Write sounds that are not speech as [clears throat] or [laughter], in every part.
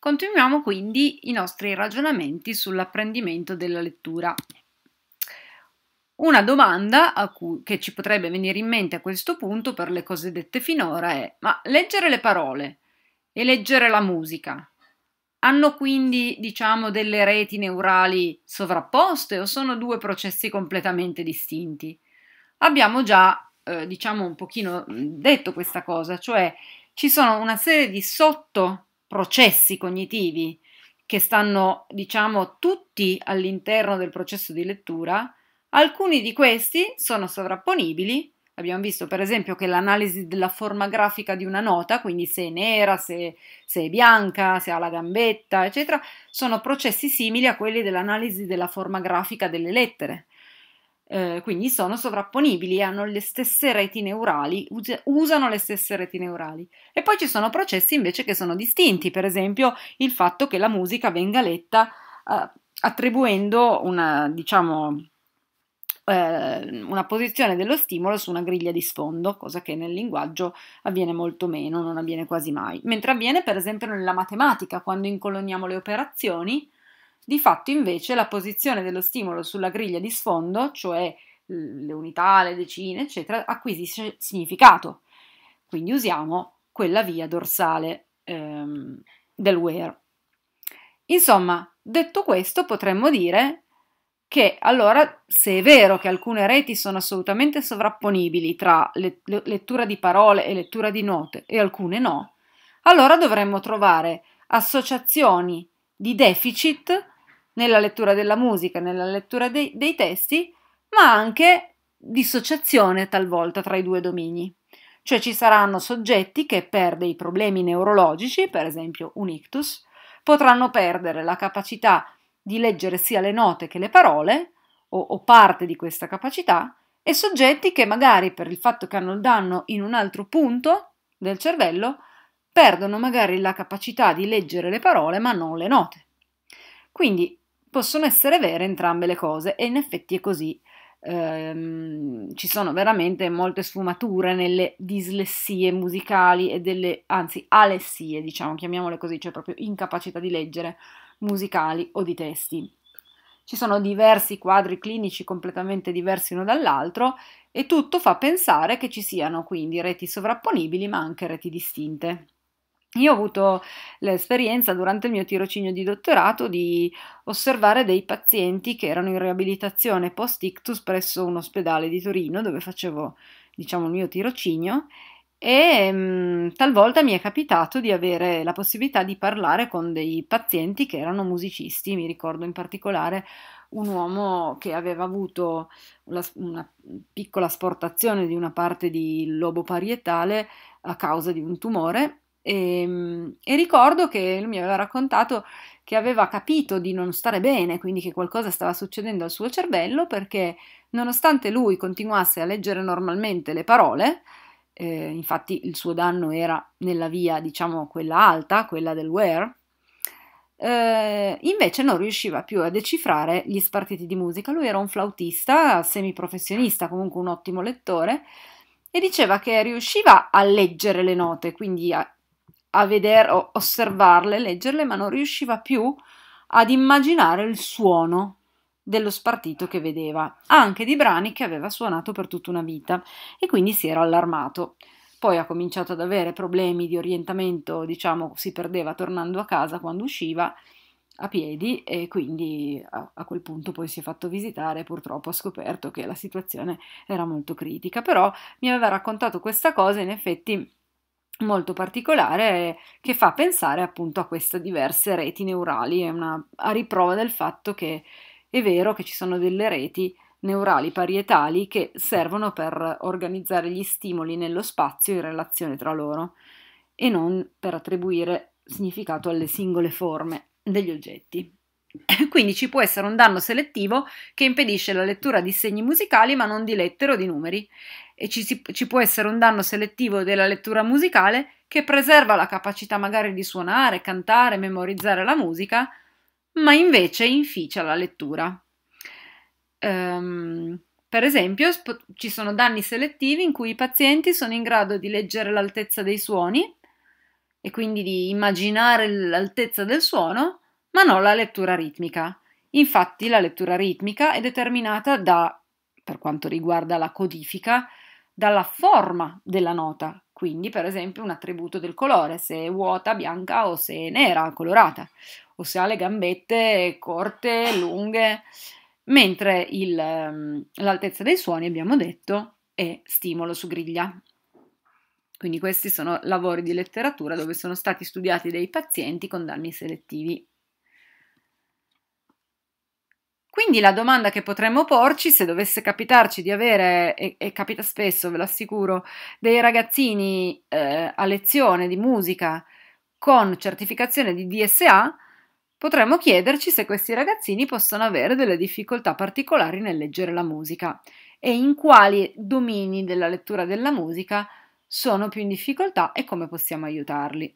Continuiamo quindi i nostri ragionamenti sull'apprendimento della lettura. Una domanda cui, che ci potrebbe venire in mente a questo punto per le cose dette finora è ma leggere le parole e leggere la musica hanno quindi diciamo delle reti neurali sovrapposte o sono due processi completamente distinti? Abbiamo già eh, diciamo un pochino mm, detto questa cosa, cioè ci sono una serie di sotto processi cognitivi che stanno, diciamo, tutti all'interno del processo di lettura, alcuni di questi sono sovrapponibili. Abbiamo visto per esempio che l'analisi della forma grafica di una nota, quindi se è nera, se, se è bianca, se ha la gambetta, eccetera, sono processi simili a quelli dell'analisi della forma grafica delle lettere. Eh, quindi sono sovrapponibili hanno le stesse reti neurali, us- usano le stesse reti neurali. E poi ci sono processi invece che sono distinti, per esempio il fatto che la musica venga letta eh, attribuendo una, diciamo, eh, una posizione dello stimolo su una griglia di sfondo, cosa che nel linguaggio avviene molto meno, non avviene quasi mai, mentre avviene per esempio nella matematica, quando incoloniamo le operazioni di fatto invece la posizione dello stimolo sulla griglia di sfondo, cioè le unità, le decine, eccetera, acquisisce significato. Quindi usiamo quella via dorsale ehm, del where. Insomma, detto questo, potremmo dire che allora, se è vero che alcune reti sono assolutamente sovrapponibili tra le, le, lettura di parole e lettura di note e alcune no, allora dovremmo trovare associazioni di deficit nella lettura della musica, nella lettura dei, dei testi, ma anche dissociazione talvolta tra i due domini. Cioè ci saranno soggetti che per dei problemi neurologici, per esempio un ictus, potranno perdere la capacità di leggere sia le note che le parole, o, o parte di questa capacità, e soggetti che magari per il fatto che hanno il danno in un altro punto del cervello, perdono magari la capacità di leggere le parole ma non le note. Quindi Possono essere vere entrambe le cose e in effetti è così. Ehm, ci sono veramente molte sfumature nelle dislessie musicali e delle, anzi, alessie, diciamo, chiamiamole così, cioè proprio incapacità di leggere musicali o di testi. Ci sono diversi quadri clinici completamente diversi uno dall'altro e tutto fa pensare che ci siano quindi reti sovrapponibili ma anche reti distinte. Io ho avuto l'esperienza durante il mio tirocinio di dottorato di osservare dei pazienti che erano in riabilitazione post-ictus presso un ospedale di Torino dove facevo, diciamo, il mio tirocinio e mh, mm, talvolta mi è capitato di avere la possibilità di parlare con dei pazienti che erano musicisti, mi ricordo in particolare un uomo che aveva avuto una, una piccola asportazione di una parte di lobo parietale a causa di un tumore e, ehm, e, ricordo che lui mi aveva raccontato che aveva capito di non stare bene, quindi che qualcosa stava succedendo al suo cervello perché nonostante lui continuasse a leggere normalmente le parole, eh, infatti il suo danno era nella via, diciamo, quella alta, quella del where, eh, invece non riusciva più a decifrare gli spartiti di musica. Lui era un flautista, semiprofessionista, comunque un ottimo lettore, e diceva che riusciva a leggere le note, quindi a a veder, osservarle, leggerle, ma non riusciva più ad immaginare il suono dello spartito che vedeva, anche di brani che aveva suonato per tutta una vita e quindi si era allarmato. Poi ha cominciato ad avere problemi di orientamento, diciamo, si perdeva tornando a casa quando usciva a piedi e quindi a, a quel punto poi si è fatto visitare e purtroppo ha scoperto che la situazione era molto critica, però mi aveva raccontato questa cosa in effetti molto particolare che fa pensare appunto a queste diverse reti neurali, è una, a riprova del fatto che è vero che ci sono delle reti neurali parietali che servono per organizzare gli stimoli nello spazio in relazione tra loro e non per attribuire significato alle singole forme degli oggetti. [laughs] Quindi ci può essere un danno selettivo che impedisce la lettura di segni musicali ma non di lettere o di numeri e ci, si, ci, può essere un danno selettivo della lettura musicale che preserva la capacità magari di suonare, cantare, memorizzare la musica, ma invece inficia la lettura. Um, per esempio, ci sono danni selettivi in cui i pazienti sono in grado di leggere l'altezza dei suoni e quindi di immaginare l'altezza del suono, ma non la lettura ritmica. Infatti la lettura ritmica è determinata da, per quanto riguarda la codifica, dalla forma della nota, quindi per esempio un attributo del colore, se è vuota, bianca o se è nera, colorata, o se ha le gambette corte, lunghe, mentre il, ehm, l'altezza dei suoni, abbiamo detto, è stimolo su griglia. Quindi questi sono lavori di letteratura dove sono stati studiati dei pazienti con danni selettivi. Quindi la domanda che potremmo porci, se dovesse capitarci di avere, e, e capita spesso, ve lo assicuro, dei ragazzini eh, a lezione di musica con certificazione di DSA, potremmo chiederci se questi ragazzini possono avere delle difficoltà particolari nel leggere la musica e in quali domini della lettura della musica sono più in difficoltà e come possiamo aiutarli.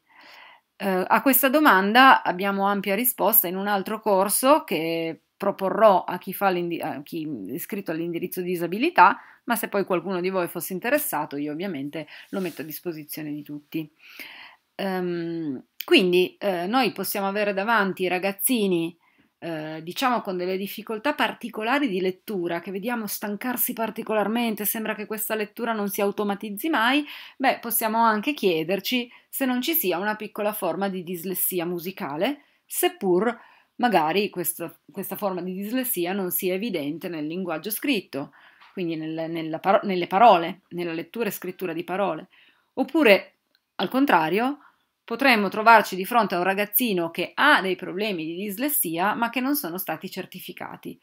Eh, a questa domanda abbiamo ampia risposta in un altro corso che proporrò a chi, fa a chi è iscritto all'indirizzo di disabilità, ma se poi qualcuno di voi fosse interessato, io ovviamente lo metto a disposizione di tutti. Um, quindi eh, noi possiamo avere davanti ragazzini eh, diciamo con delle difficoltà particolari di lettura, che vediamo stancarsi particolarmente, sembra che questa lettura non si automatizzi mai, beh, possiamo anche chiederci se non ci sia una piccola forma di dislessia musicale, seppur Magari questa, questa forma di dislessia non sia evidente nel linguaggio scritto, quindi nel, paro- nelle parole, nella lettura e scrittura di parole. Oppure, al contrario, potremmo trovarci di fronte a un ragazzino che ha dei problemi di dislessia ma che non sono stati certificati.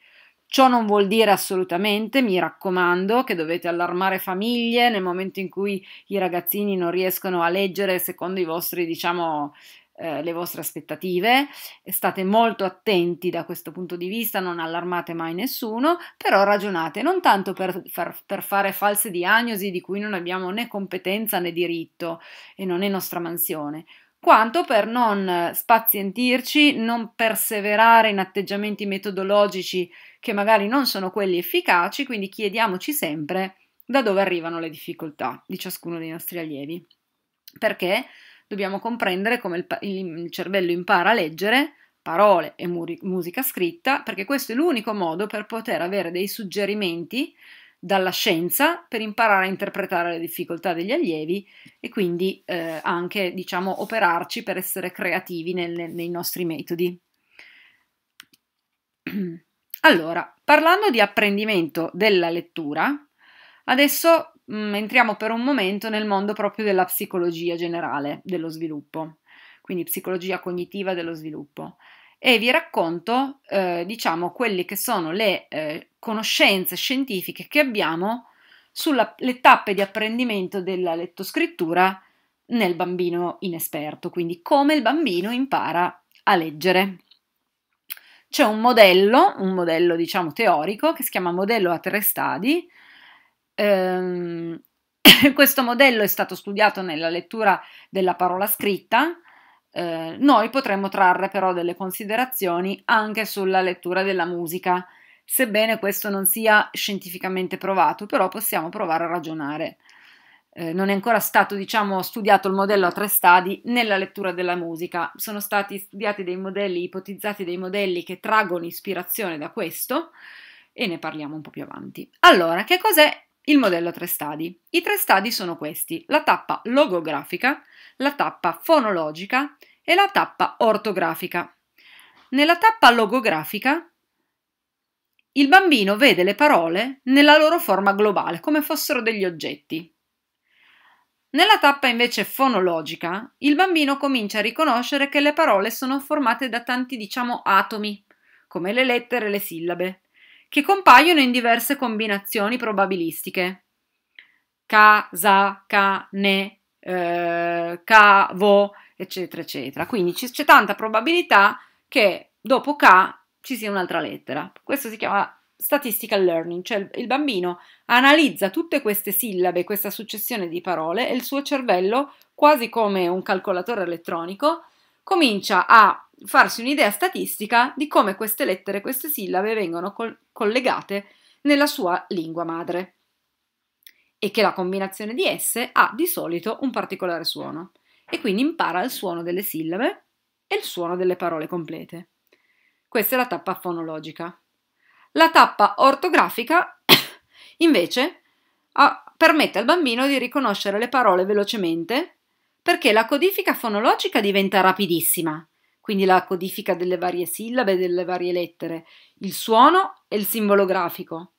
Ciò non vuol dire assolutamente, mi raccomando, che dovete allarmare famiglie nel momento in cui i ragazzini non riescono a leggere secondo i vostri, diciamo, eh, le vostre aspettative, state molto attenti da questo punto di vista, non allarmate mai nessuno, però ragionate non tanto per, far, per fare false diagnosi di cui non abbiamo né competenza né diritto e non è nostra mansione, quanto per non spazientirci, non perseverare in atteggiamenti metodologici che magari non sono quelli efficaci, quindi chiediamoci sempre da dove arrivano le difficoltà di ciascuno dei nostri allievi. Perché? dobbiamo comprendere come il, il cervello impara a leggere parole e muri, musica scritta, perché questo è l'unico modo per poter avere dei suggerimenti dalla scienza per imparare a interpretare le difficoltà degli allievi e quindi eh, anche diciamo operarci per essere creativi nel, nei nostri metodi. [clears throat] Allora, parlando di apprendimento della lettura, adesso Mm, entriamo per un momento nel mondo proprio della psicologia generale dello sviluppo, quindi psicologia cognitiva dello sviluppo. E vi racconto, eh, diciamo, quelle che sono le eh, conoscenze scientifiche che abbiamo sulle tappe di apprendimento della lettoscrittura nel bambino inesperto, quindi come il bambino impara a leggere. C'è un modello, un modello diciamo teorico, che si chiama modello a tre stadi, Ehm, [laughs] questo modello è stato studiato nella lettura della parola scritta, eh, noi potremmo trarre però delle considerazioni anche sulla lettura della musica, sebbene questo non sia scientificamente provato, però possiamo provare a ragionare. Eh, non è ancora stato, diciamo, studiato il modello a tre stadi nella lettura della musica. Sono stati studiati dei modelli, ipotizzati dei modelli che traggono ispirazione da questo e ne parliamo un po' più avanti. Allora, che cos'è il modello a tre stadi. I tre stadi sono questi: la tappa logografica, la tappa fonologica e la tappa ortografica. Nella tappa logografica il bambino vede le parole nella loro forma globale, come fossero degli oggetti. Nella tappa invece fonologica, il bambino comincia a riconoscere che le parole sono formate da tanti, diciamo, atomi, come le lettere e le sillabe, che compaiono in diverse combinazioni probabilistiche. Casa, ca, ne, eh, cavo, eccetera, eccetera. Quindi c'è tanta probabilità che dopo ca ci sia un'altra lettera. Questo si chiama statistical learning, cioè il bambino analizza tutte queste sillabe, questa successione di parole e il suo cervello, quasi come un calcolatore elettronico, comincia a farsi un'idea statistica di come queste lettere, queste sillabe vengono col- collegate nella sua lingua madre e che la combinazione di esse ha di solito un particolare suono e quindi impara il suono delle sillabe e il suono delle parole complete. Questa è la tappa fonologica. La tappa ortografica [coughs] invece permette al bambino di riconoscere le parole velocemente perché la codifica fonologica diventa rapidissima quindi la codifica delle varie sillabe e delle varie lettere, il suono e il simbolo grafico.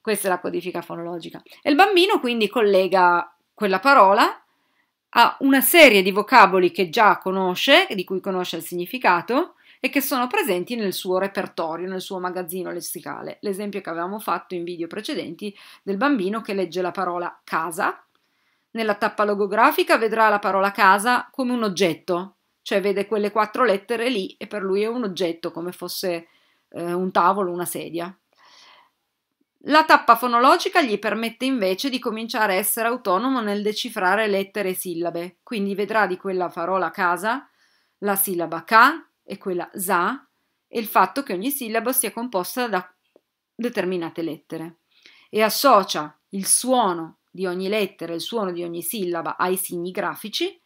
Questa è la codifica fonologica. E il bambino quindi collega quella parola a una serie di vocaboli che già conosce, di cui conosce il significato e che sono presenti nel suo repertorio, nel suo magazzino lessicale. L'esempio che avevamo fatto in video precedenti del bambino che legge la parola casa. Nella tappa logografica vedrà la parola casa come un oggetto, cioè vede quelle quattro lettere lì e per lui è un oggetto come fosse eh, un tavolo, una sedia. La tappa fonologica gli permette invece di cominciare a essere autonomo nel decifrare lettere e sillabe, quindi vedrà di quella parola casa la sillaba ca e quella za e il fatto che ogni sillaba sia composta da determinate lettere e associa il suono di ogni lettera, il suono di ogni sillaba ai segni grafici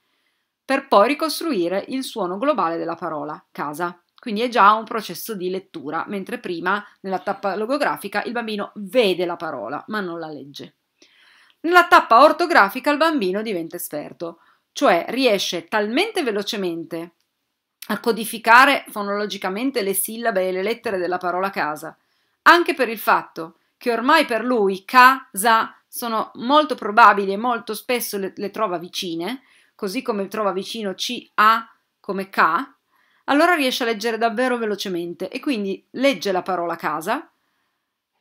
per poi ricostruire il suono globale della parola casa. Quindi è già un processo di lettura, mentre prima nella tappa logografica il bambino vede la parola ma non la legge. Nella tappa ortografica il bambino diventa esperto, cioè riesce talmente velocemente a codificare fonologicamente le sillabe e le lettere della parola casa, anche per il fatto che ormai per lui casa sono molto probabili e molto spesso le, le trova vicine, così come trova vicino CA come K, allora riesce a leggere davvero velocemente e quindi legge la parola casa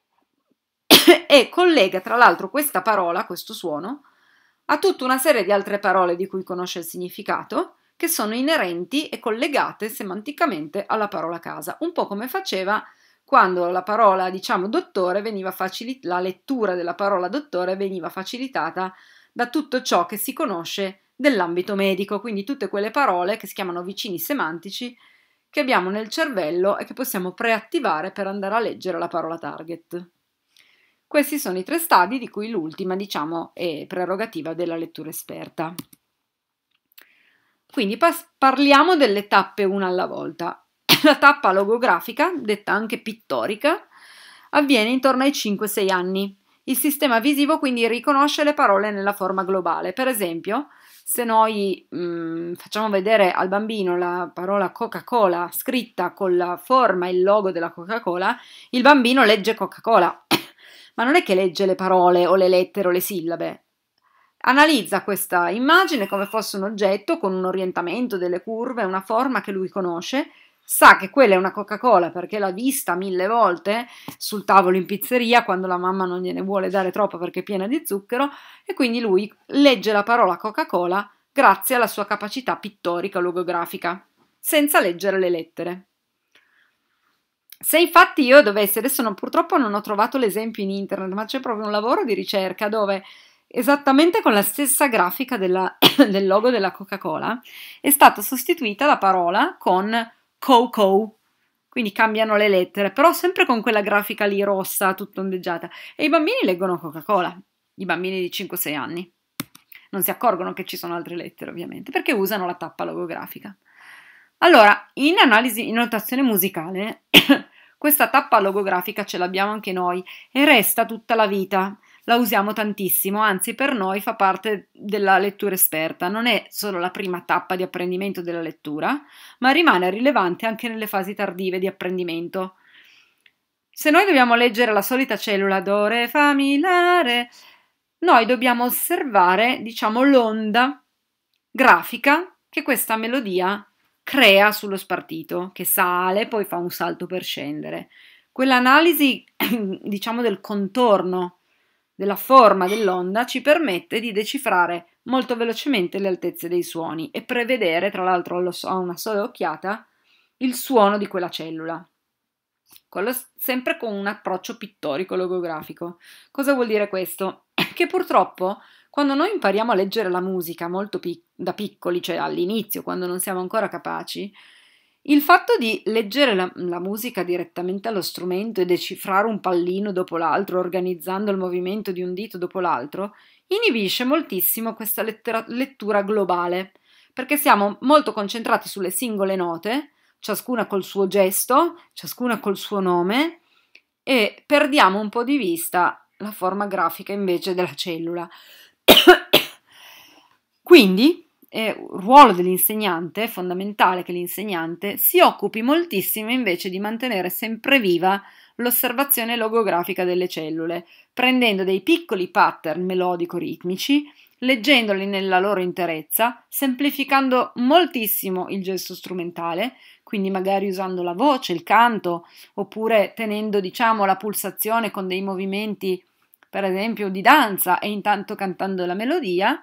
[coughs] e collega tra l'altro questa parola, questo suono, a tutta una serie di altre parole di cui conosce il significato che sono inerenti e collegate semanticamente alla parola casa, un po' come faceva quando la parola, diciamo, dottore veniva facilitata, la lettura della parola dottore veniva facilitata da tutto ciò che si conosce dell'ambito medico, quindi tutte quelle parole che si chiamano vicini semantici che abbiamo nel cervello e che possiamo preattivare per andare a leggere la parola target. Questi sono i tre stadi di cui l'ultima, diciamo, è prerogativa della lettura esperta. Quindi parliamo delle tappe una alla volta. [coughs] La tappa logografica, detta anche pittorica, avviene intorno ai 5-6 anni. Il sistema visivo quindi riconosce le parole nella forma globale. Per esempio, se noi mh, mm, facciamo vedere al bambino la parola Coca-Cola scritta con la forma e il logo della Coca-Cola, il bambino legge Coca-Cola, [coughs] ma non è che legge le parole o le lettere o le sillabe. Analizza questa immagine come fosse un oggetto con un orientamento delle curve, una forma che lui conosce sa che quella è una Coca-Cola perché l'ha vista mille volte sul tavolo in pizzeria quando la mamma non gliene vuole dare troppo perché è piena di zucchero e quindi lui legge la parola Coca-Cola grazie alla sua capacità pittorica logografica, senza leggere le lettere. Se infatti io dovessi, adesso non, purtroppo non ho trovato l'esempio in internet, ma c'è proprio un lavoro di ricerca dove esattamente con la stessa grafica della, [coughs] del logo della Coca-Cola è stata sostituita la parola con Coco, quindi cambiano le lettere, però sempre con quella grafica lì rossa, tutta ondeggiata. E i bambini leggono Coca-Cola, i bambini di 5-6 anni. Non si accorgono che ci sono altre lettere, ovviamente, perché usano la tappa logografica. Allora, in analisi, in notazione musicale, [coughs] questa tappa logografica ce l'abbiamo anche noi e resta tutta la vita la usiamo tantissimo, anzi per noi fa parte della lettura esperta, non è solo la prima tappa di apprendimento della lettura, ma rimane rilevante anche nelle fasi tardive di apprendimento. Se noi dobbiamo leggere la solita cellula d'ore re fa mi noi dobbiamo osservare, diciamo, l'onda grafica che questa melodia crea sullo spartito, che sale, poi fa un salto per scendere. Quell'analisi, [clears throat] diciamo, del contorno della forma dell'onda ci permette di decifrare molto velocemente le altezze dei suoni e prevedere, tra l'altro a una sola occhiata, il suono di quella cellula. Con sempre con un approccio pittorico logografico. Cosa vuol dire questo? [clears throat] Che purtroppo quando noi impariamo a leggere la musica molto pic- da piccoli, cioè all'inizio, quando non siamo ancora capaci, il fatto di leggere la, la, musica direttamente allo strumento e decifrare un pallino dopo l'altro, organizzando il movimento di un dito dopo l'altro, inibisce moltissimo questa lettera, lettura globale, perché siamo molto concentrati sulle singole note, ciascuna col suo gesto, ciascuna col suo nome, e perdiamo un po' di vista la forma grafica invece della cellula. [coughs] Quindi eh, ruolo dell'insegnante, è fondamentale che l'insegnante si occupi moltissimo invece di mantenere sempre viva l'osservazione logografica delle cellule, prendendo dei piccoli pattern melodico-ritmici, leggendoli nella loro interezza, semplificando moltissimo il gesto strumentale, quindi magari usando la voce, il canto, oppure tenendo diciamo la pulsazione con dei movimenti per esempio di danza e intanto cantando la melodia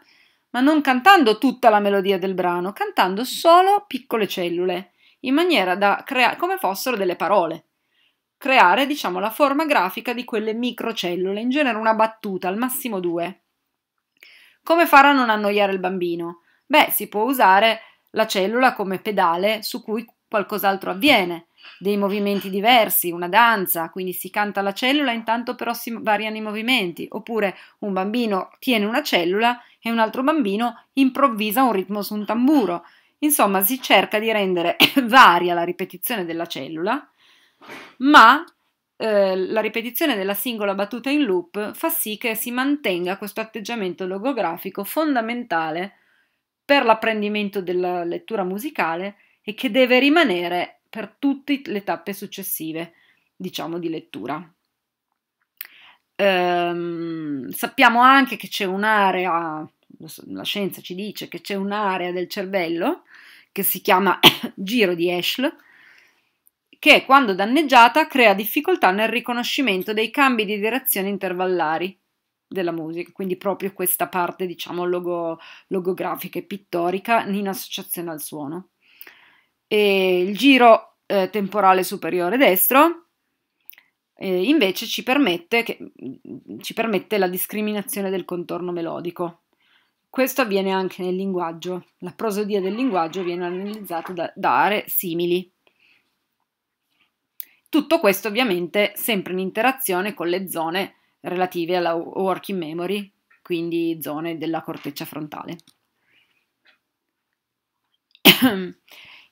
ma non cantando tutta la melodia del brano, cantando solo piccole cellule, in maniera da creare come fossero delle parole. Creare, diciamo, la forma grafica di quelle microcellule, in genere una battuta, al massimo due. Come fare a non annoiare il bambino? Beh, si può usare la cellula come pedale su cui qualcos'altro avviene, dei movimenti diversi, una danza, quindi si canta la cellula intanto però si variano i movimenti, oppure un bambino tiene una cellula e un altro bambino improvvisa un ritmo su un tamburo. Insomma, si cerca di rendere [coughs] varia la ripetizione della cellula, ma eh, la ripetizione della singola battuta in loop fa sì che si mantenga questo atteggiamento logografico fondamentale per l'apprendimento della lettura musicale e che deve rimanere per tutte le tappe successive, diciamo, di lettura. Ehm, sappiamo anche che c'è un'area, la scienza ci dice che c'è un'area del cervello che si chiama [coughs] giro di Eschle, che quando danneggiata crea difficoltà nel riconoscimento dei cambi di direzione intervallari della musica, quindi proprio questa parte diciamo logo, logografica e pittorica in associazione al suono. E il giro eh, temporale superiore destro eh, invece ci permette, che, mm, ci permette la discriminazione del contorno melodico. Questo avviene anche nel linguaggio, la prosodia del linguaggio viene analizzata da, da aree simili. Tutto questo ovviamente sempre in interazione con le zone relative alla working memory, quindi zone della corteccia frontale. [coughs]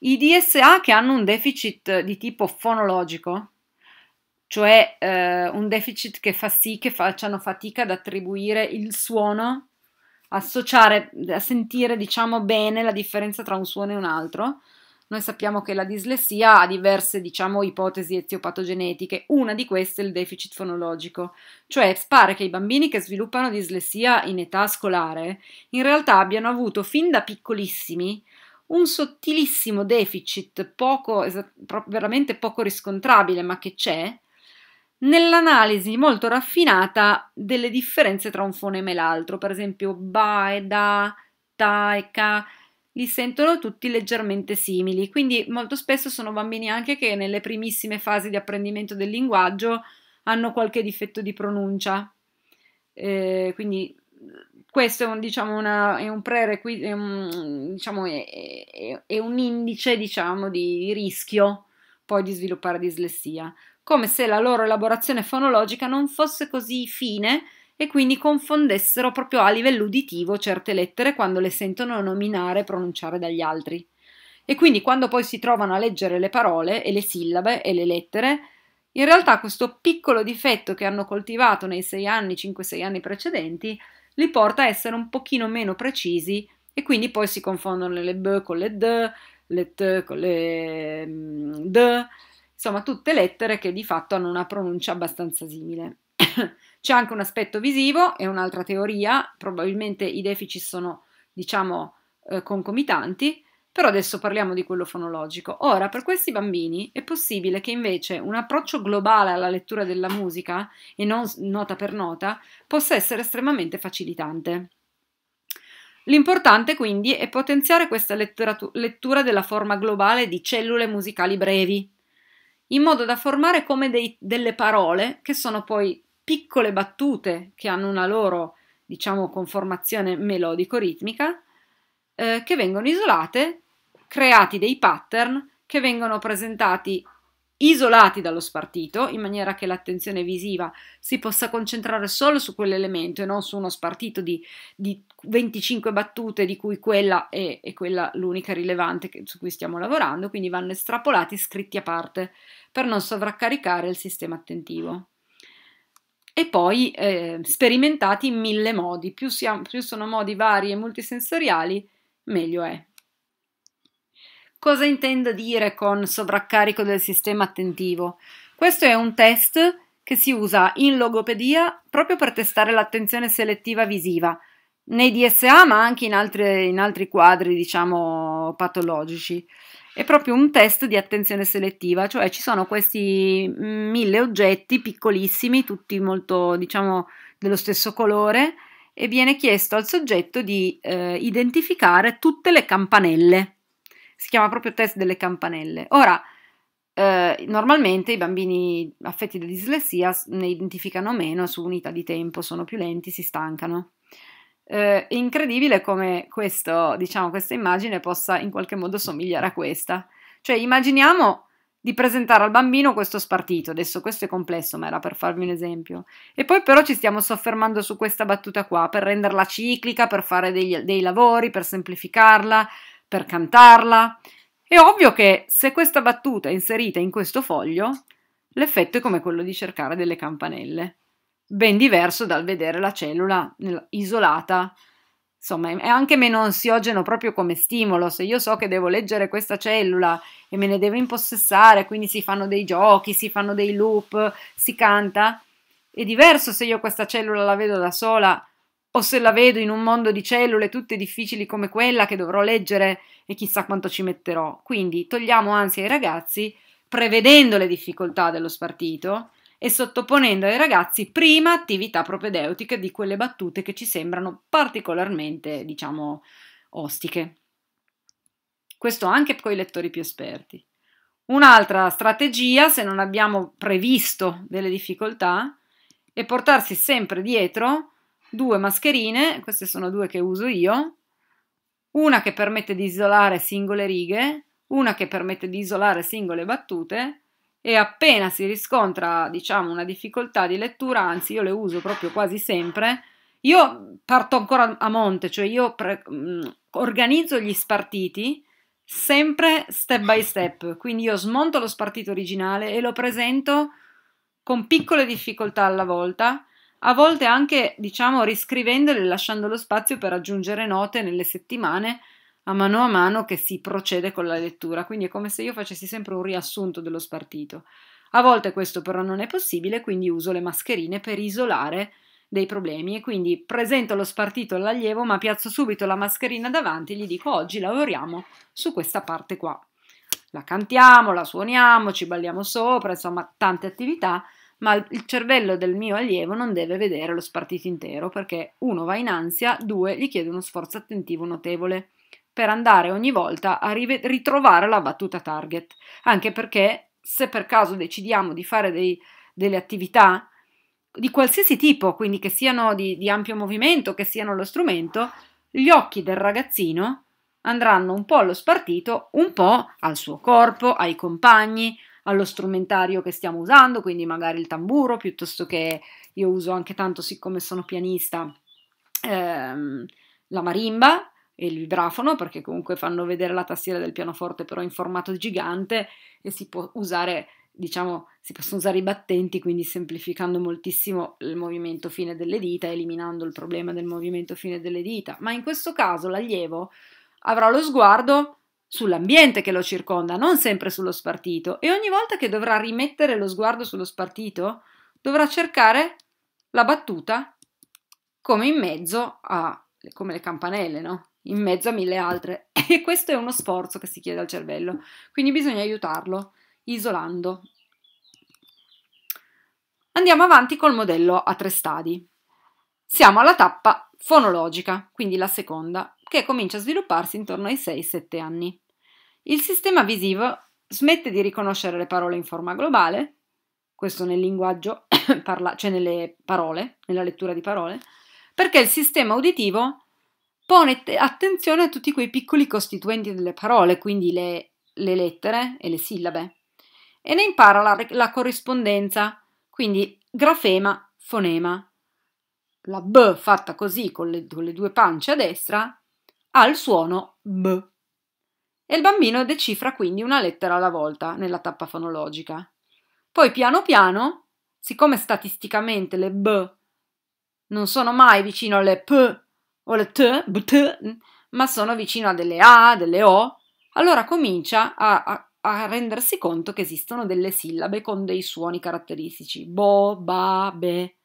I DSA che hanno un deficit di tipo fonologico cioè eh, un deficit che fa sì che facciano fatica ad attribuire il suono, associare, a sentire diciamo bene la differenza tra un suono e un altro. Noi sappiamo che la dislessia ha diverse, diciamo, ipotesi eziopatogenetiche. Una di queste è il deficit fonologico, cioè pare che i bambini che sviluppano dislessia in età scolare in realtà abbiano avuto fin da piccolissimi un sottilissimo deficit poco, veramente poco riscontrabile, ma che c'è, nell'analisi molto raffinata delle differenze tra un fonema e l'altro, per esempio ba e da, ta e ca, li sentono tutti leggermente simili, quindi molto spesso sono bambini anche che nelle primissime fasi di apprendimento del linguaggio hanno qualche difetto di pronuncia, eh, quindi questo è un, diciamo, una, è un prerequisito, è, un, diciamo, è, è, è un indice diciamo, di rischio poi di sviluppare dislessia come se la loro elaborazione fonologica non fosse così fine e quindi confondessero proprio a livello uditivo certe lettere quando le sentono nominare e pronunciare dagli altri. E quindi quando poi si trovano a leggere le parole e le sillabe e le lettere, in realtà questo piccolo difetto che hanno coltivato nei 6 anni, 5-6 anni precedenti, li porta a essere un pochino meno precisi e quindi poi si confondono le b con le d, le t con le mm, d, insomma tutte lettere che di fatto hanno una pronuncia abbastanza simile. [coughs] C'è anche un aspetto visivo e un'altra teoria, probabilmente i deficit sono diciamo eh, concomitanti, però adesso parliamo di quello fonologico. Ora, per questi bambini è possibile che invece un approccio globale alla lettura della musica, e non nota per nota, possa essere estremamente facilitante. L'importante quindi è potenziare questa lettura della forma globale di cellule musicali brevi, in modo da formare come dei, delle parole che sono poi piccole battute che hanno una loro, diciamo, conformazione melodico-ritmica, eh, che vengono isolate, creati dei pattern che vengono presentati isolati dallo spartito, in maniera che l'attenzione visiva si possa concentrare solo su quell'elemento e non su uno spartito di, di 25 battute, di cui quella è, è quella l'unica rilevante che, su cui stiamo lavorando, quindi vanno estrapolati scritti a parte per non sovraccaricare il sistema attentivo. E poi eh, sperimentati in mille modi, più, siamo, più sono modi vari e multisensoriali, meglio è. Cosa intendo dire con sovraccarico del sistema attentivo? Questo è un test che si usa in logopedia proprio per testare l'attenzione selettiva visiva nei DSA ma anche in, altre, in altri quadri diciamo patologici è proprio un test di attenzione selettiva, cioè ci sono questi mille oggetti piccolissimi, tutti molto diciamo dello stesso colore e viene chiesto al soggetto di eh, identificare tutte le campanelle si chiama proprio test delle campanelle. Ora, eh, normalmente i bambini affetti da dislessia ne identificano meno su unità di tempo, sono più lenti, si stancano. Eh, è incredibile come questo, diciamo, questa immagine possa in qualche modo somigliare a questa. Cioè, immaginiamo di presentare al bambino questo spartito. Adesso questo è complesso, ma era per farvi un esempio. E poi però ci stiamo soffermando su questa battuta qua per renderla ciclica, per fare degli, dei lavori, per semplificarla, per cantarla. È ovvio che se questa battuta è inserita in questo foglio, l'effetto è come quello di cercare delle campanelle, ben diverso dal vedere la cellula isolata. Insomma, è anche meno ansiogeno proprio come stimolo. Se io so che devo leggere questa cellula e me ne devo impossessare, quindi si fanno dei giochi, si fanno dei loop, si canta, è diverso se io questa cellula la vedo da sola o se la vedo in un mondo di cellule tutte difficili come quella che dovrò leggere e chissà quanto ci metterò. Quindi togliamo ansia ai ragazzi prevedendo le difficoltà dello spartito e sottoponendo ai ragazzi prima attività propedeutiche di quelle battute che ci sembrano particolarmente, diciamo, ostiche. Questo anche con i lettori più esperti. Un'altra strategia, se non abbiamo previsto delle difficoltà, è portarsi sempre dietro due mascherine, queste sono due che uso io, una che permette di isolare singole righe, una che permette di isolare singole battute e appena si riscontra diciamo una difficoltà di lettura, anzi io le uso proprio quasi sempre, io parto ancora a monte, cioè io pre- mm, organizzo gli spartiti sempre step by step, quindi io smonto lo spartito originale e lo presento con piccole difficoltà alla volta a volte anche diciamo riscrivendole lasciando lo spazio per aggiungere note nelle settimane a mano a mano che si procede con la lettura, quindi è come se io facessi sempre un riassunto dello spartito. A volte questo però non è possibile, quindi uso le mascherine per isolare dei problemi e quindi presento lo spartito all'allievo, ma piazzo subito la mascherina davanti e gli dico oggi lavoriamo su questa parte qua. La cantiamo, la suoniamo, ci balliamo sopra, insomma tante attività ma il cervello del mio allievo non deve vedere lo spartito intero perché uno va in ansia, due gli chiede uno sforzo attentivo notevole per andare ogni volta a ritrovare la battuta target, anche perché se per caso decidiamo di fare dei, delle attività di qualsiasi tipo, quindi che siano di, di ampio movimento, che siano lo strumento, gli occhi del ragazzino andranno un po' allo spartito, un po' al suo corpo, ai compagni, allo strumentario che stiamo usando, quindi magari il tamburo piuttosto che io uso anche tanto, siccome sono pianista, ehm, la marimba e il vibrafono, perché comunque fanno vedere la tastiera del pianoforte però in formato gigante e si può usare diciamo, si possono usare i battenti, quindi semplificando moltissimo il movimento fine delle dita, eliminando il problema del movimento fine delle dita. Ma in questo caso l'allievo avrà lo sguardo sull'ambiente che lo circonda, non sempre sullo spartito. E ogni volta che dovrà rimettere lo sguardo sullo spartito, dovrà cercare la battuta come in mezzo a, come le campanelle, no? In mezzo a mille altre. [laughs] E questo è uno sforzo che si chiede al cervello. Quindi bisogna aiutarlo, isolando. Andiamo avanti col modello a tre stadi. Siamo alla tappa fonologica, quindi la seconda, che comincia a svilupparsi intorno ai 6-7 anni. Il sistema visivo smette di riconoscere le parole in forma globale, questo nel linguaggio, [coughs] parla, cioè nelle parole, nella lettura di parole, perché il sistema uditivo pone attenzione a tutti quei piccoli costituenti delle parole, quindi le, le lettere e le sillabe, e ne impara la, la corrispondenza, quindi grafema, fonema. La B fatta così con le, con le due pance a destra ha il suono B e il bambino decifra quindi una lettera alla volta nella tappa fonologica. Poi piano piano, siccome statisticamente le B non sono mai vicino alle P o le T, bt, ma sono vicino a delle A, delle O, allora comincia a, a, a rendersi conto che esistono delle sillabe con dei suoni caratteristici, bo, ba, be,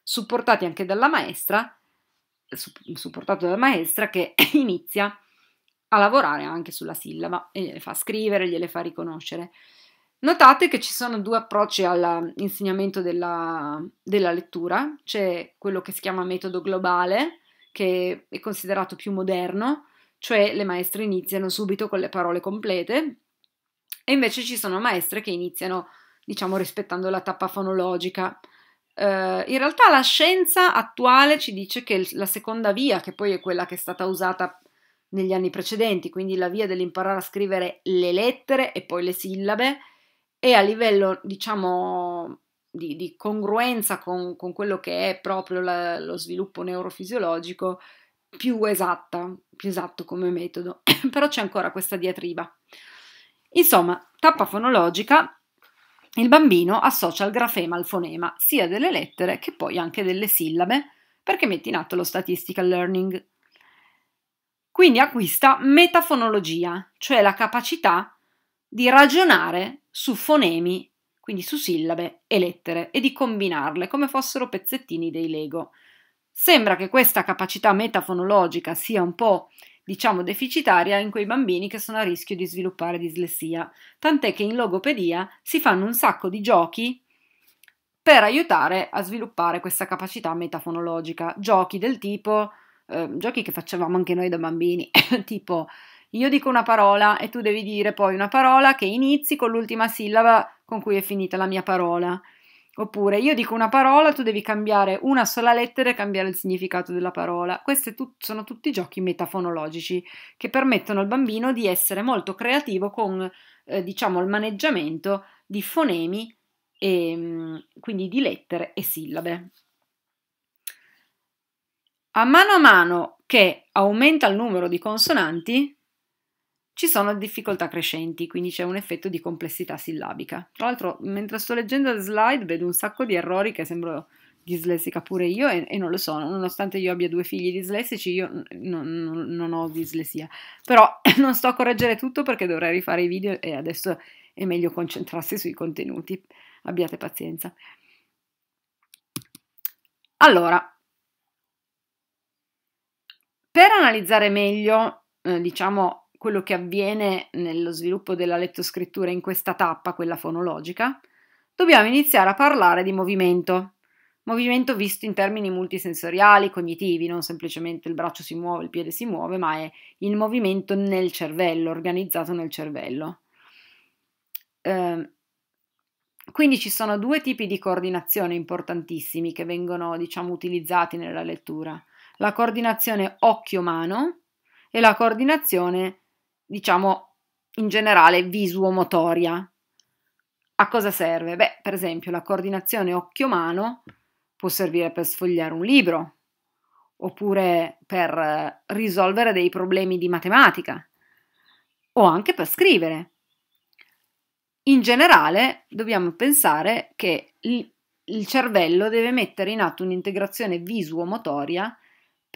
supportati anche dalla maestra, supportato dalla maestra che [laughs] inizia a a lavorare anche sulla sillaba e gliele fa scrivere, gliele fa riconoscere. Notate che ci sono due approcci all'insegnamento della, della lettura, c'è quello che si chiama metodo globale, che è considerato più moderno, cioè le maestre iniziano subito con le parole complete, e invece ci sono maestre che iniziano, diciamo, rispettando la tappa fonologica. Eh, in realtà la scienza attuale ci dice che la seconda via, che poi è quella che è stata usata negli anni precedenti, quindi la via dell'imparare a scrivere le lettere e poi le sillabe e a livello, diciamo, di, di congruenza con, con, quello che è proprio la, lo sviluppo neurofisiologico, più esatta, più esatto come metodo. [coughs] Però c'è ancora questa diatriba. Insomma, tappa fonologica, il bambino associa il grafema al fonema, sia delle lettere che poi anche delle sillabe, perché mette in atto lo statistical learning. Quindi acquista metafonologia, cioè la capacità di ragionare su fonemi, quindi su sillabe e lettere, e di combinarle come fossero pezzettini dei Lego. Sembra che questa capacità metafonologica sia un po' diciamo deficitaria in quei bambini che sono a rischio di sviluppare dislessia, tant'è che in logopedia si fanno un sacco di giochi per aiutare a sviluppare questa capacità metafonologica, giochi del tipo Ehm, giochi che facevamo anche noi da bambini, [laughs] tipo io dico una parola e tu devi dire poi una parola che inizi con l'ultima sillaba con cui è finita la mia parola. Oppure io dico una parola, tu devi cambiare una sola lettera e cambiare il significato della parola. Questi tut- sono tutti giochi metafonologici che permettono al bambino di essere molto creativo con eh, diciamo il maneggiamento di fonemi e mm, quindi di lettere e sillabe a mano a mano che aumenta il numero di consonanti, ci sono difficoltà crescenti, quindi c'è un effetto di complessità sillabica. Tra l'altro, mentre sto leggendo le slide, vedo un sacco di errori che sembro dislessica pure io e, e non lo sono, nonostante io abbia due figli dislessici, io non, non, non ho dislessia. Però [laughs] non sto a correggere tutto perché dovrei rifare i video e adesso è meglio concentrarsi sui contenuti. Abbiate pazienza. Allora, per analizzare meglio, eh, diciamo, quello che avviene nello sviluppo della lettoscrittura in questa tappa, quella fonologica, dobbiamo iniziare a parlare di movimento. Movimento visto in termini multisensoriali, cognitivi, non semplicemente il braccio si muove, il piede si muove, ma è il movimento nel cervello, organizzato nel cervello. Eh, quindi ci sono due tipi di coordinazione importantissimi che vengono, diciamo, utilizzati nella lettura la coordinazione occhio-mano e la coordinazione, diciamo, in generale visuo-motoria. A cosa serve? Beh, per esempio, la coordinazione occhio-mano può servire per sfogliare un libro, oppure per risolvere dei problemi di matematica, o anche per scrivere. In generale, dobbiamo pensare che il cervello deve mettere in atto un'integrazione visuo-motoria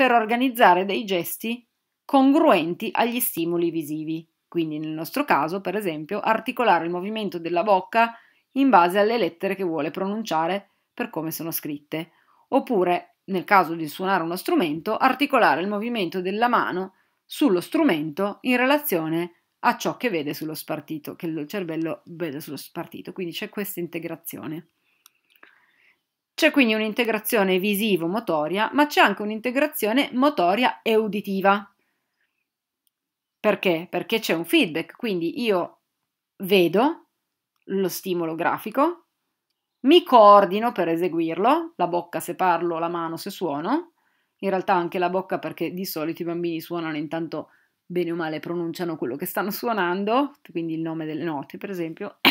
per organizzare dei gesti congruenti agli stimoli visivi. Quindi nel nostro caso, per esempio, articolare il movimento della bocca in base alle lettere che vuole pronunciare per come sono scritte. Oppure, nel caso di suonare uno strumento, articolare il movimento della mano sullo strumento in relazione a ciò che vede sullo spartito, che il cervello vede sullo spartito. Quindi c'è questa integrazione. C'è quindi un'integrazione visivo-motoria, ma c'è anche un'integrazione motoria e uditiva. Perché? Perché c'è un feedback, quindi io vedo lo stimolo grafico, mi coordino per eseguirlo, la bocca se parlo, la mano se suono, in realtà anche la bocca perché di solito i bambini suonano intanto bene o male pronunciano quello che stanno suonando, quindi il nome delle note per esempio, [coughs]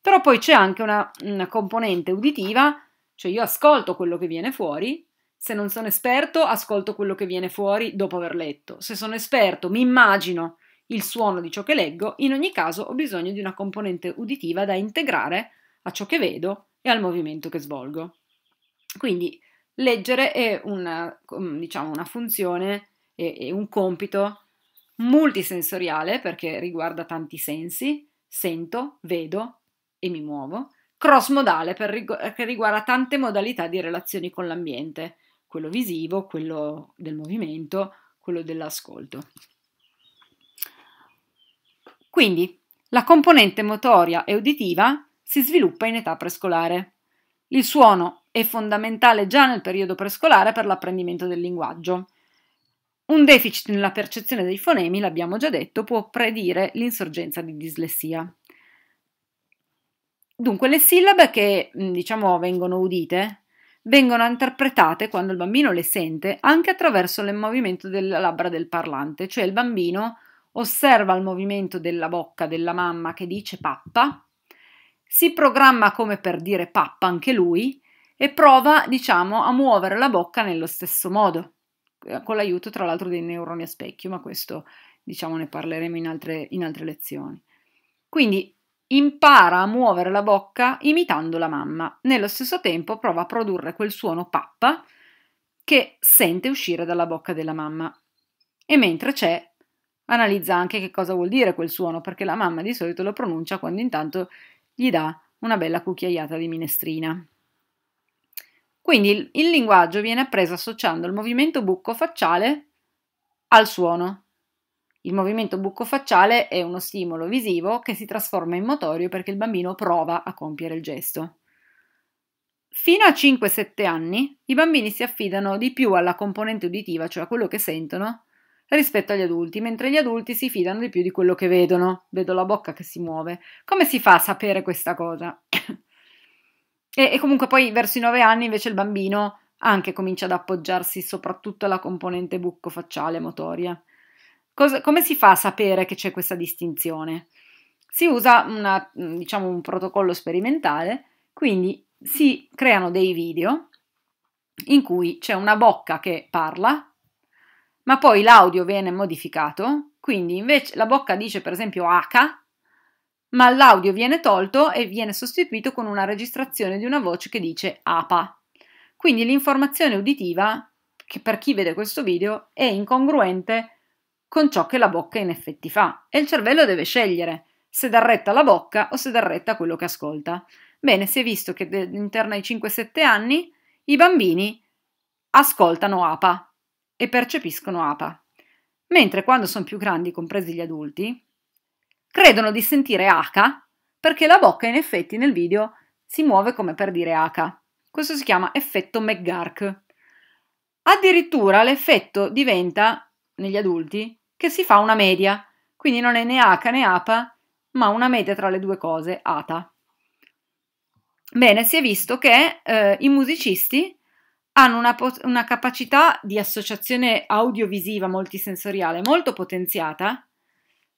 però poi c'è anche una, una componente uditiva cioè io ascolto quello che viene fuori, se non sono esperto ascolto quello che viene fuori dopo aver letto, se sono esperto mi immagino il suono di ciò che leggo, in ogni caso ho bisogno di una componente uditiva da integrare a ciò che vedo e al movimento che svolgo. Quindi leggere è una, diciamo, una funzione e un compito multisensoriale perché riguarda tanti sensi, sento, vedo e mi muovo, cross-modale rigu- eh, che riguarda tante modalità di relazioni con l'ambiente, quello visivo, quello del movimento, quello dell'ascolto. Quindi la componente motoria e uditiva si sviluppa in età prescolare. Il suono è fondamentale già nel periodo prescolare per l'apprendimento del linguaggio. Un deficit nella percezione dei fonemi, l'abbiamo già detto, può predire l'insorgenza di dislessia. Dunque, le sillabe che mhmm, diciamo vengono udite vengono interpretate quando il bambino le sente anche attraverso il movimento delle labbra del parlante, cioè il bambino osserva il movimento della bocca della mamma che dice pappa, si programma come per dire pappa anche lui e prova, diciamo, a muovere la bocca nello stesso modo, eh, con l'aiuto tra l'altro dei neuroni a specchio, ma questo diciamo ne parleremo in altre, in altre lezioni. Quindi Impara a muovere la bocca imitando la mamma. Nello stesso tempo prova a produrre quel suono pappa che sente uscire dalla bocca della mamma. E mentre c'è, analizza anche che cosa vuol dire quel suono, perché la mamma di solito lo pronuncia quando intanto gli dà una bella cucchiaiata di minestrina. Quindi il, il linguaggio viene appreso associando il movimento bucco facciale al suono il movimento bucco facciale è uno stimolo visivo che si trasforma in motorio perché il bambino prova a compiere il gesto. Fino a 5-7 anni i bambini si affidano di più alla componente uditiva, cioè a quello che sentono, rispetto agli adulti, mentre gli adulti si fidano di più di quello che vedono. Vedo la bocca che si muove. Come si fa a sapere questa cosa? e, e, comunque poi verso i 9 anni invece il bambino anche comincia ad appoggiarsi soprattutto alla componente bucco facciale motoria. Cosa, come si fa a sapere che c'è questa distinzione? Si usa una, diciamo, un protocollo sperimentale, quindi si creano dei video in cui c'è una bocca che parla, ma poi l'audio viene modificato, quindi invece la bocca dice per esempio H, ma l'audio viene tolto e viene sostituito con una registrazione di una voce che dice APA. Quindi l'informazione uditiva, che per chi vede questo video, è incongruente con ciò che la bocca in effetti fa e il cervello deve scegliere se dar retta alla bocca o se dar retta a quello che ascolta. Bene, si è visto che de- intorno ai 5-7 anni i bambini ascoltano APA e percepiscono APA, mentre quando sono più grandi, compresi gli adulti, credono di sentire H perché la bocca in effetti nel video si muove come per dire H. Questo si chiama effetto McGark. Addirittura l'effetto diventa, negli adulti, che si fa una media, quindi non è né H né APA, ma una media tra le due cose, ATA. Bene, si è visto che eh, i musicisti hanno una, una capacità di associazione audiovisiva multisensoriale molto potenziata,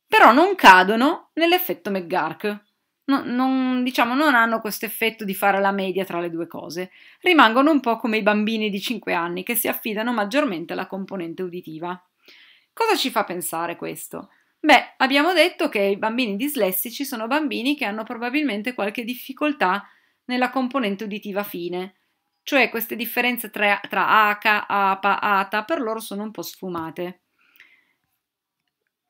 però non cadono nell'effetto McGark. No, non, diciamo, non hanno questo effetto di fare la media tra le due cose. Rimangono un po' come i bambini di 5 anni che si affidano maggiormente alla componente uditiva. Cosa ci fa pensare questo? Beh, abbiamo detto che i bambini dislessici sono bambini che hanno probabilmente qualche difficoltà nella componente uditiva fine, cioè queste differenze tra, tra H, APA, ATA per loro sono un po' sfumate.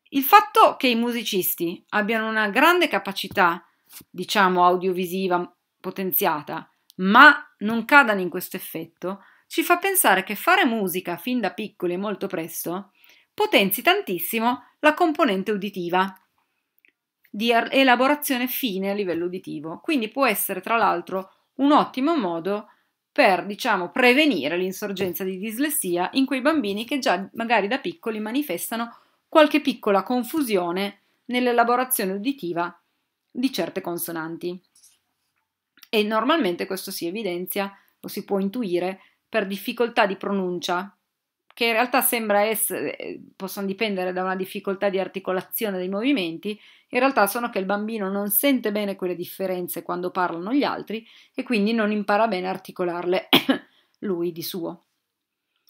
Il fatto che i musicisti abbiano una grande capacità, diciamo, audiovisiva potenziata, ma non cadano in questo effetto, ci fa pensare che fare musica fin da piccoli e molto presto potenzi tantissimo la componente uditiva di elaborazione fine a livello uditivo. Quindi può essere tra l'altro un ottimo modo per, diciamo, prevenire l'insorgenza di dislessia in quei bambini che già magari da piccoli manifestano qualche piccola confusione nell'elaborazione uditiva di certe consonanti. E normalmente questo si evidenzia o si può intuire per difficoltà di pronuncia che in realtà sembra essere, eh, possono dipendere da una difficoltà di articolazione dei movimenti, in realtà sono che il bambino non sente bene quelle differenze quando parlano gli altri e quindi non impara bene a articolarle [coughs] lui di suo.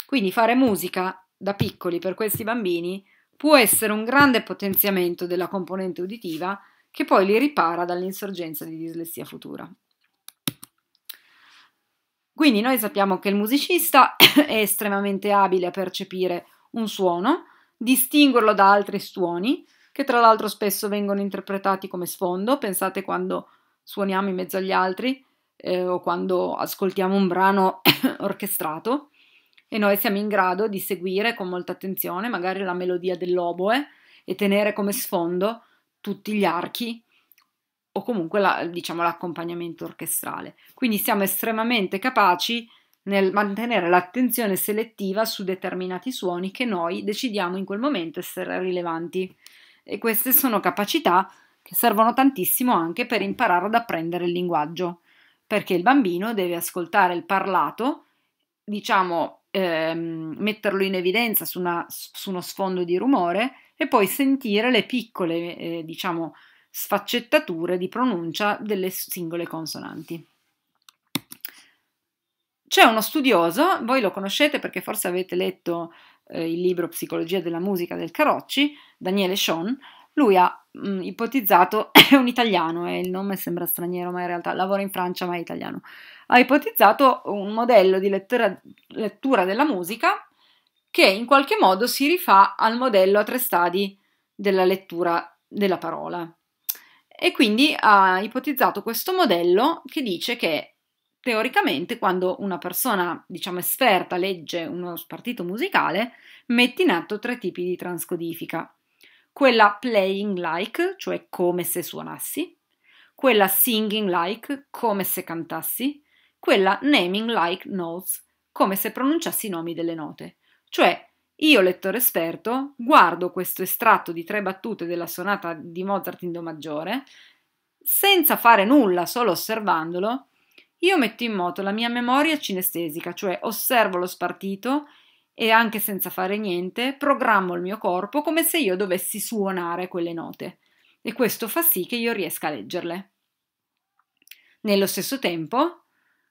Quindi fare musica da piccoli per questi bambini può essere un grande potenziamento della componente uditiva che poi li ripara dall'insorgenza di dislessia futura. Quindi noi sappiamo che il musicista [coughs] è estremamente abile a percepire un suono, distinguerlo da altri suoni, che tra l'altro spesso vengono interpretati come sfondo. Pensate quando suoniamo in mezzo agli altri eh, o quando ascoltiamo un brano [coughs] orchestrato e noi siamo in grado di seguire con molta attenzione magari la melodia dell'oboe e tenere come sfondo tutti gli archi o comunque la, diciamo, l'accompagnamento orchestrale. Quindi siamo estremamente capaci nel mantenere l'attenzione selettiva su determinati suoni che noi decidiamo in quel momento essere rilevanti. E queste sono capacità che servono tantissimo anche per imparare ad apprendere il linguaggio, perché il bambino deve ascoltare il parlato, diciamo, ehm, metterlo in evidenza su, una, su, uno sfondo di rumore e poi sentire le piccole, eh, diciamo, sfaccettature di pronuncia delle singole consonanti. C'è uno studioso, voi lo conoscete perché forse avete letto eh, il libro Psicologia della musica del Carocci, Daniele Schon, lui ha mh, mm, ipotizzato, [coughs] è un italiano e eh, il nome sembra straniero ma in realtà lavora in Francia ma è italiano, ha ipotizzato un modello di lettera, lettura della musica che in qualche modo si rifà al modello a tre stadi della lettura della parola e quindi ha ipotizzato questo modello che dice che teoricamente quando una persona, diciamo esperta, legge uno spartito musicale, mette in atto tre tipi di transcodifica. Quella playing like, cioè come se suonassi, quella singing like, come se cantassi, quella naming like notes, come se pronunciassi i nomi delle note. Cioè io, lettore esperto, guardo questo estratto di tre battute della sonata di Mozart in Do maggiore, senza fare nulla, solo osservandolo, io metto in moto la mia memoria cinestesica, cioè osservo lo spartito e anche senza fare niente programmo il mio corpo come se io dovessi suonare quelle note e questo fa sì che io riesca a leggerle. Nello stesso tempo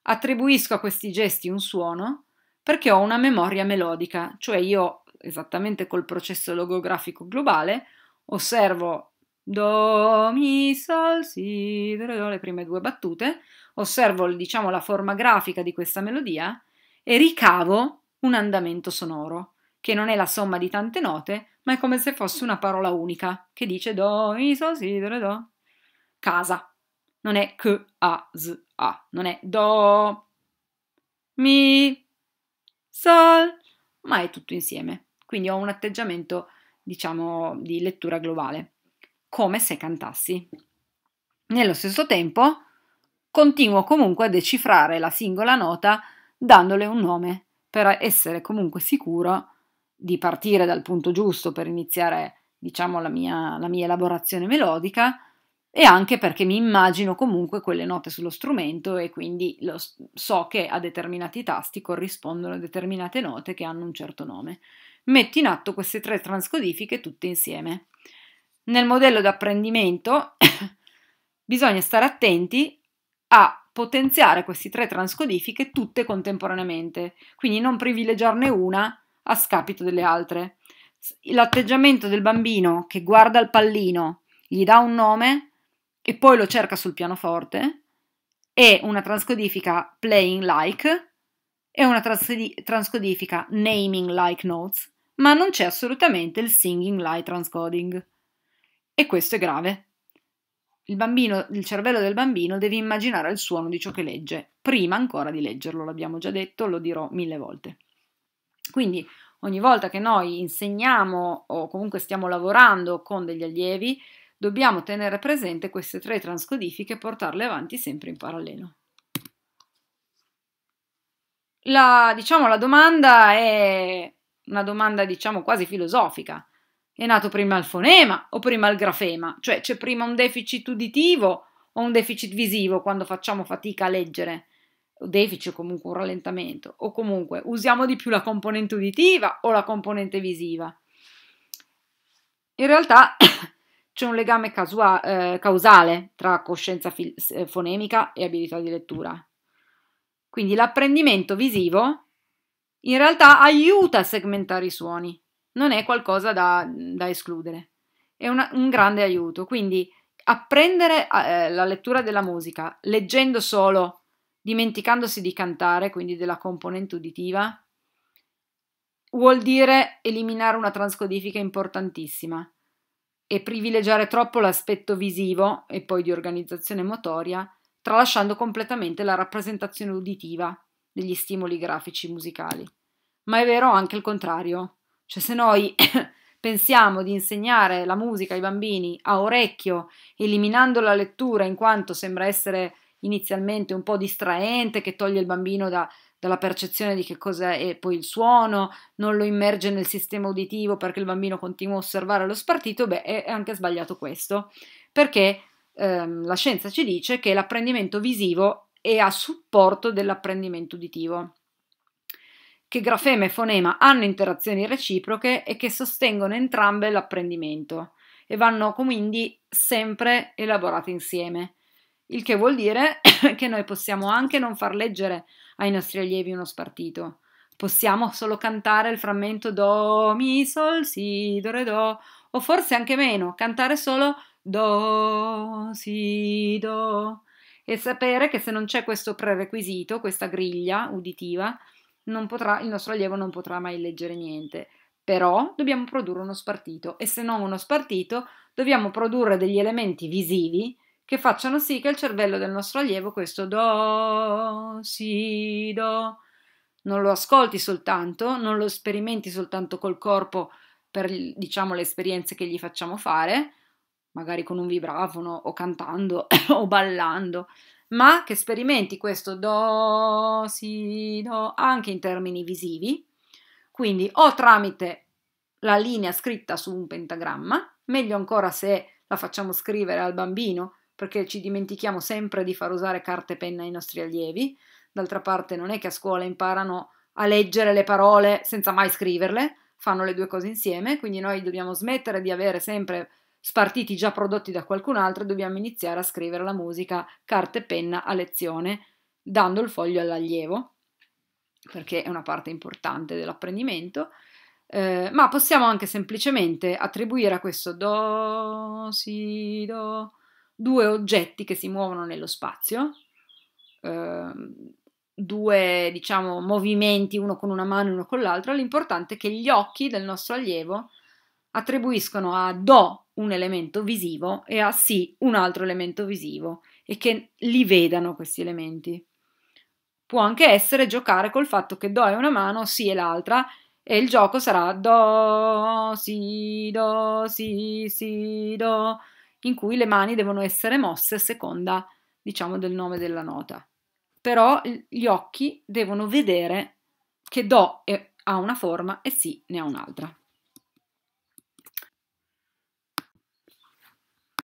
attribuisco a questi gesti un suono perché ho una memoria melodica, cioè io esattamente col processo logografico globale osservo do, mi, sol, si, do, le prime due battute, osservo diciamo la forma grafica di questa melodia e ricavo un andamento sonoro che non è la somma di tante note, ma è come se fosse una parola unica che dice do, mi, sol, si, do, do. Casa. Non è k, a, z, a. Non è do, mi, sol, ma è tutto insieme. Quindi ho un atteggiamento, diciamo, di lettura globale, come se cantassi. Nello stesso tempo continuo comunque a decifrare la singola nota dandole un nome per essere comunque sicuro di partire dal punto giusto per iniziare, diciamo, la mia, la mia elaborazione melodica e anche perché mi immagino comunque quelle note sullo strumento e quindi lo, so che a determinati tasti corrispondono determinate note che hanno un certo nome. Metto in atto queste tre transcodifiche tutte insieme. Nel modello d'apprendimento [coughs] bisogna stare attenti a potenziare queste tre transcodifiche tutte contemporaneamente, quindi non privilegiarne una a scapito delle altre. L'atteggiamento del bambino che guarda il pallino, gli dà un nome, e poi lo cerca sul pianoforte, è una transcodifica playing like è una transcodifica naming like notes, ma non c'è assolutamente il singing like transcoding. E questo è grave. Il, bambino, il cervello del bambino deve immaginare il suono di ciò che legge, prima ancora di leggerlo, l'abbiamo già detto, lo dirò mille volte. Quindi ogni volta che noi insegniamo o comunque stiamo lavorando con degli allievi, Dobbiamo tenere presente queste tre transcodifiche e portarle avanti sempre in parallelo. La, diciamo, la domanda è una domanda diciamo quasi filosofica. È nato prima il fonema o prima il grafema? Cioè c'è prima un deficit uditivo o un deficit visivo quando facciamo fatica a leggere? O deficit o comunque un rallentamento? O comunque usiamo di più la componente uditiva o la componente visiva? In realtà [coughs] C'è un legame casua- eh, causale tra coscienza fil- eh, fonemica e abilità di lettura. Quindi l'apprendimento visivo in realtà aiuta a segmentare i suoni, non è qualcosa da, da escludere, è una, un grande aiuto. Quindi apprendere eh, la lettura della musica leggendo solo, dimenticandosi di cantare, quindi della componente uditiva, vuol dire eliminare una transcodifica importantissima, e privilegiare troppo l'aspetto visivo e poi di organizzazione motoria, tralasciando completamente la rappresentazione uditiva degli stimoli grafici musicali. Ma è vero anche il contrario, cioè se noi [coughs] pensiamo di insegnare la musica ai bambini a orecchio, eliminando la lettura in quanto sembra essere inizialmente un po' distraente, che toglie il bambino da, dalla percezione di che cosa è poi il suono, non lo immerge nel sistema uditivo perché il bambino continua a osservare lo spartito, beh, è anche sbagliato questo, perché ehm, la scienza ci dice che l'apprendimento visivo è a supporto dell'apprendimento uditivo che grafema e fonema hanno interazioni reciproche e che sostengono entrambe l'apprendimento e vanno quindi sempre elaborate insieme. Il che vuol dire [coughs] che noi possiamo anche non far leggere ai nostri allievi uno spartito. Possiamo solo cantare il frammento Do, Mi, Sol, Si, Do, Re, Do, o forse anche meno, cantare solo Do, Si, Do. E sapere che se non c'è questo prerequisito, questa griglia uditiva, potrà, il nostro allievo non potrà mai leggere niente. Però dobbiamo produrre uno spartito e se non uno spartito dobbiamo produrre degli elementi visivi che facciano sì che il cervello del nostro allievo questo do, si, do, non lo ascolti soltanto, non lo sperimenti soltanto col corpo per diciamo le esperienze che gli facciamo fare, magari con un vibrafono o cantando [coughs] o ballando, ma che sperimenti questo do, si, do anche in termini visivi, quindi o tramite la linea scritta su un pentagramma, meglio ancora se la facciamo scrivere al bambino perché ci dimentichiamo sempre di far usare carta e penna ai nostri allievi. D'altra parte non è che a scuola imparano a leggere le parole senza mai scriverle, fanno le due cose insieme, quindi noi dobbiamo smettere di avere sempre spartiti già prodotti da qualcun altro e dobbiamo iniziare a scrivere la musica carta e penna a lezione, dando il foglio all'allievo, perché è una parte importante dell'apprendimento. Eh, ma possiamo anche semplicemente attribuire a questo do, si, do, due oggetti che si muovono nello spazio, eh, due diciamo, movimenti, uno con una mano e uno con l'altra, l'importante è che gli occhi del nostro allievo attribuiscono a Do un elemento visivo e a Si un altro elemento visivo e che li vedano questi elementi. Può anche essere giocare col fatto che Do è una mano, Si è l'altra e il gioco sarà Do, Si, Do, Si, Si, Do in cui le mani devono essere mosse a seconda, diciamo, del nome della nota. Però gli occhi devono vedere che Do ha una forma e Si ne ha un'altra.